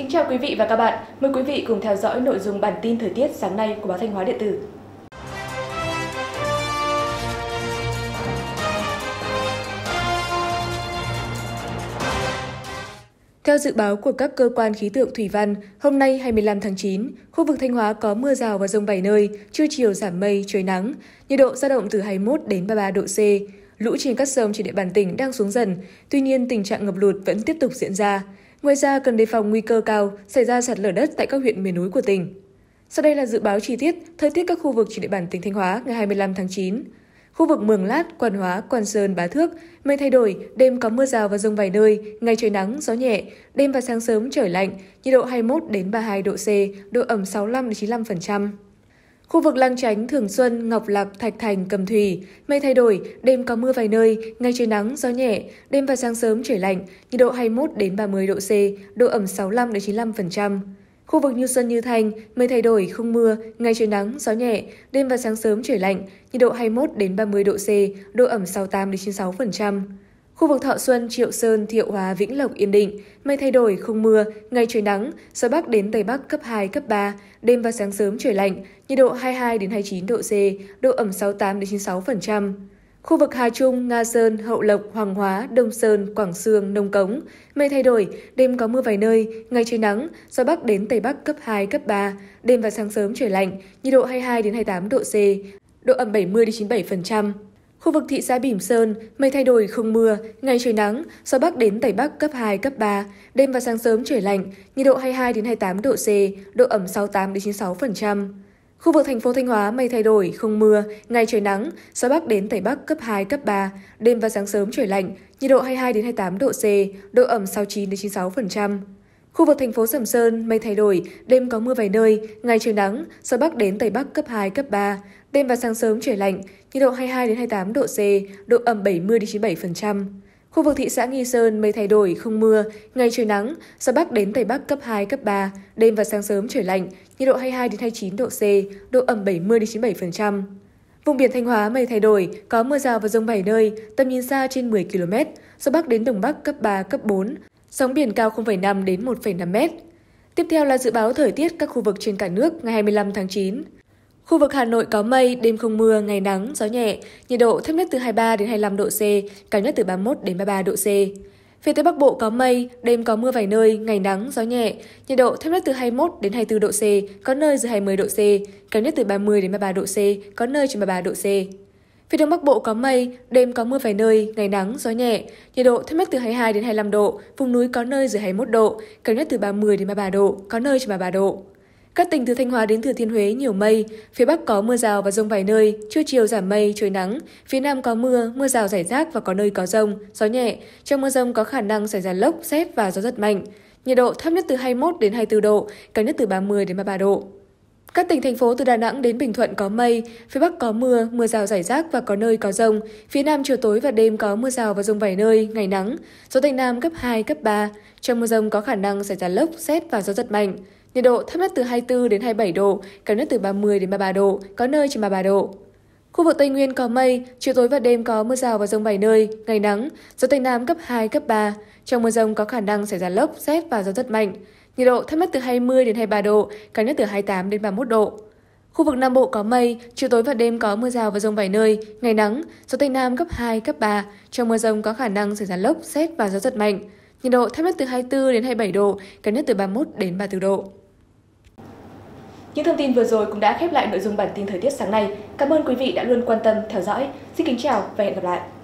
Kính chào quý vị và các bạn. Mời quý vị cùng theo dõi nội dung bản tin thời tiết sáng nay của báo Thanh Hóa Điện tử. Theo dự báo của các cơ quan khí tượng thủy văn, hôm nay 25 tháng 9, khu vực Thanh Hóa có mưa rào và rông vài nơi, trưa chiều giảm mây, trời nắng, nhiệt độ dao động từ 21 đến 33 độ C. Lũ trên các sông trên địa bàn tỉnh đang xuống dần, tuy nhiên tình trạng ngập lụt vẫn tiếp tục diễn ra. Ngoài ra, cần đề phòng nguy cơ cao xảy ra sạt lở đất tại các huyện miền núi của tỉnh. Sau đây là dự báo chi tiết thời tiết các khu vực trên địa bàn tỉnh Thanh Hóa ngày 25 tháng 9. Khu vực Mường Lát, Quan Hóa, Quan Sơn, Bá Thước, mây thay đổi, đêm có mưa rào và rông vài nơi, ngày trời nắng, gió nhẹ, đêm và sáng sớm trời lạnh, nhiệt độ 21 đến 32 độ C, độ ẩm 65 đến 95%. Khu vực Lang Chánh, Thường Xuân, Ngọc Lặc, Thạch Thành, Cầm Thủy, mây thay đổi, đêm có mưa vài nơi, ngày trời nắng, gió nhẹ, đêm và sáng sớm trời lạnh, nhiệt độ 21 đến 30 độ C, độ ẩm 65 đến 95%. Khu vực Như Xuân Như Thanh, mây thay đổi, không mưa, ngày trời nắng, gió nhẹ, đêm và sáng sớm trời lạnh, nhiệt độ 21 đến 30 độ C, độ ẩm 68 đến 96%. Khu vực Thọ Xuân, Triệu Sơn, Thiệu Hóa, Vĩnh Lộc, Yên Định, mây thay đổi, không mưa, ngày trời nắng, gió Bắc đến Tây Bắc cấp 2, cấp 3, đêm và sáng sớm trời lạnh, nhiệt độ 22 đến 29 độ C, độ ẩm 68 đến 96%. Khu vực Hà Trung, Nga Sơn, Hậu Lộc, Hoàng Hóa, Đông Sơn, Quảng Sương, Nông Cống, mây thay đổi, đêm có mưa vài nơi, ngày trời nắng, gió Bắc đến Tây Bắc cấp 2, cấp 3, đêm và sáng sớm trời lạnh, nhiệt độ 22 đến 28 độ C, độ ẩm 70 đến 97%. Khu vực thị xã Bỉm Sơn, mây thay đổi không mưa, ngày trời nắng, gió Bắc đến Tây Bắc cấp 2, cấp 3, đêm và sáng sớm trời lạnh, nhiệt độ 22 đến 28 độ C, độ ẩm 68 đến 96%. Khu vực thành phố Thanh Hóa mây thay đổi, không mưa, ngày trời nắng, gió Bắc đến Tây Bắc cấp 2, cấp 3, đêm và sáng sớm trời lạnh, nhiệt độ 22 đến 28 độ C, độ ẩm 69 đến 96%. Khu vực thành phố Sầm Sơn, mây thay đổi, đêm có mưa vài nơi, ngày trời nắng, gió Bắc đến Tây Bắc cấp 2, cấp 3. Đêm và sáng sớm trời lạnh, nhiệt độ 22 đến 28 độ C, độ ẩm 70 đến 97%. Khu vực thị xã Nghi Sơn mây thay đổi, không mưa, ngày trời nắng, gió Bắc đến Tây Bắc cấp 2, cấp 3, đêm và sáng sớm trời lạnh, nhiệt độ 22 đến 29 độ C, độ ẩm 70 đến 97%. Vùng biển Thanh Hóa mây thay đổi, có mưa rào và rông vài nơi, tầm nhìn xa trên 10 km, gió Bắc đến Đông Bắc cấp 3, cấp 4, sóng biển cao 0,5 đến 1,5 mét. Tiếp theo là dự báo thời tiết các khu vực trên cả nước ngày 25 tháng 9. Khu vực Hà Nội có mây, đêm không mưa, ngày nắng, gió nhẹ, nhiệt độ thấp nhất từ 23 đến 25 độ C, cao nhất từ 31 đến 33 độ C. Phía Tây Bắc Bộ có mây, đêm có mưa vài nơi, ngày nắng, gió nhẹ, nhiệt độ thấp nhất từ 21 đến 24 độ C, có nơi dưới 20 độ C, cao nhất từ 30 đến 33 độ C, có nơi trên 33 độ C. Phía đông bắc bộ có mây, đêm có mưa vài nơi, ngày nắng, gió nhẹ, nhiệt độ thấp nhất từ 22 đến 25 độ, vùng núi có nơi dưới 21 độ, cao nhất từ 30 đến 33 độ, có nơi trên 33 độ. Các tỉnh từ Thanh Hóa đến Thừa Thiên Huế nhiều mây, phía Bắc có mưa rào và rông vài nơi, trưa chiều giảm mây, trời nắng, phía Nam có mưa, mưa rào rải rác và có nơi có rông, gió nhẹ, trong mưa rông có khả năng xảy ra lốc, xét và gió giật mạnh. Nhiệt độ thấp nhất từ 21 đến 24 độ, cao nhất từ 30 đến 33 độ. Các tỉnh thành phố từ Đà Nẵng đến Bình Thuận có mây, phía Bắc có mưa, mưa rào rải rác và có nơi có rông. Phía Nam chiều tối và đêm có mưa rào và rông vài nơi, ngày nắng. Gió Tây Nam cấp 2, cấp 3. Trong mưa rông có khả năng xảy ra lốc, xét và gió giật mạnh. Nhiệt độ thấp nhất từ 24 đến 27 độ, cao nhất từ 30 đến 33 độ, có nơi trên 33 độ. Khu vực Tây Nguyên có mây, chiều tối và đêm có mưa rào và rông vài nơi, ngày nắng, gió Tây Nam cấp 2, cấp 3. Trong mưa rông có khả năng xảy ra lốc, xét và gió rất mạnh nhiệt độ thấp nhất từ 20 đến 23 độ, cao nhất từ 28 đến 31 độ. Khu vực Nam Bộ có mây, chiều tối và đêm có mưa rào và rông vài nơi, ngày nắng, gió Tây Nam cấp 2, cấp 3, trong mưa rông có khả năng xảy ra lốc, xét và gió giật mạnh. Nhiệt độ thấp nhất từ 24 đến 27 độ, cao nhất từ 31 đến 34 độ. Những thông tin vừa rồi cũng đã khép lại nội dung bản tin thời tiết sáng nay. Cảm ơn quý vị đã luôn quan tâm, theo dõi. Xin kính chào và hẹn gặp lại.